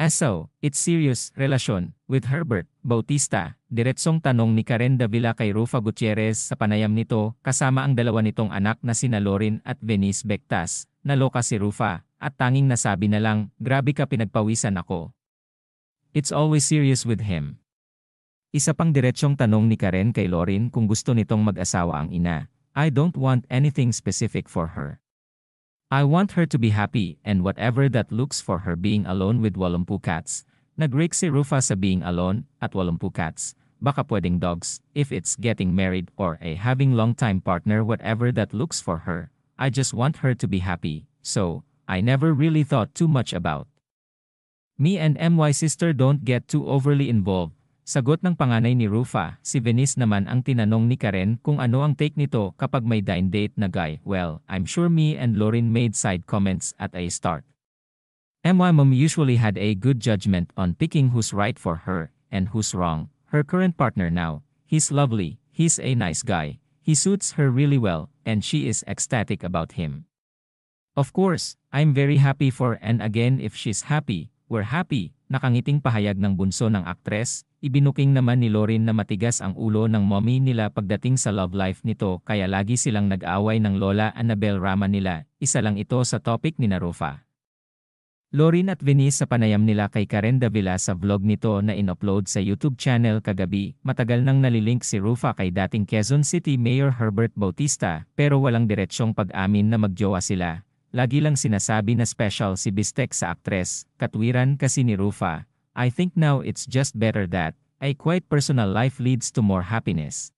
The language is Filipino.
As ah, it's serious relasyon with Herbert Bautista. Diretsong tanong ni Karen Villa kay Rufa Gutierrez sa panayam nito kasama ang dalawa nitong anak na sina Lorin at Venice Bectas. Naloka si Rufa at tanging nasabi na lang, grabe ka pinagpawisan ako. It's always serious with him. Isa pang diretsyong tanong ni Karen kay Lorin kung gusto nitong mag-asawa ang ina. I don't want anything specific for her. I want her to be happy and whatever that looks for her being alone with Walumpu cats. Nag-rake si Rufa sa being alone at Walumpu cats. Baka pwedeng dogs, if it's getting married or a having long-time partner whatever that looks for her. I just want her to be happy, so, I never really thought too much about. Me and MY sister don't get too overly involved, Sagot ng panganay ni Rufa, si Venice naman ang tinanong ni Karen kung ano ang take nito kapag may dine date na guy. Well, I'm sure me and Lauren made side comments at a start. My mom usually had a good judgment on picking who's right for her and who's wrong. Her current partner now, he's lovely, he's a nice guy, he suits her really well, and she is ecstatic about him. Of course, I'm very happy for and again if she's happy, we're happy, nakangiting pahayag ng bunso ng aktres, Ibinuking naman ni Lorin na matigas ang ulo ng mommy nila pagdating sa love life nito kaya lagi silang nag aaway ng Lola Annabel Rama nila, isa lang ito sa topic ni Narufa. Lorin at Venice sa panayam nila kay Karen Davila sa vlog nito na inupload sa YouTube channel kagabi, matagal nang nalilink si Rufa kay dating Quezon City Mayor Herbert Bautista pero walang diretsyong pag-amin na magjowa sila. Lagi lang sinasabi na special si Bistek sa aktres, katwiran kasi ni Rufa, I think now it's just better that a quiet personal life leads to more happiness.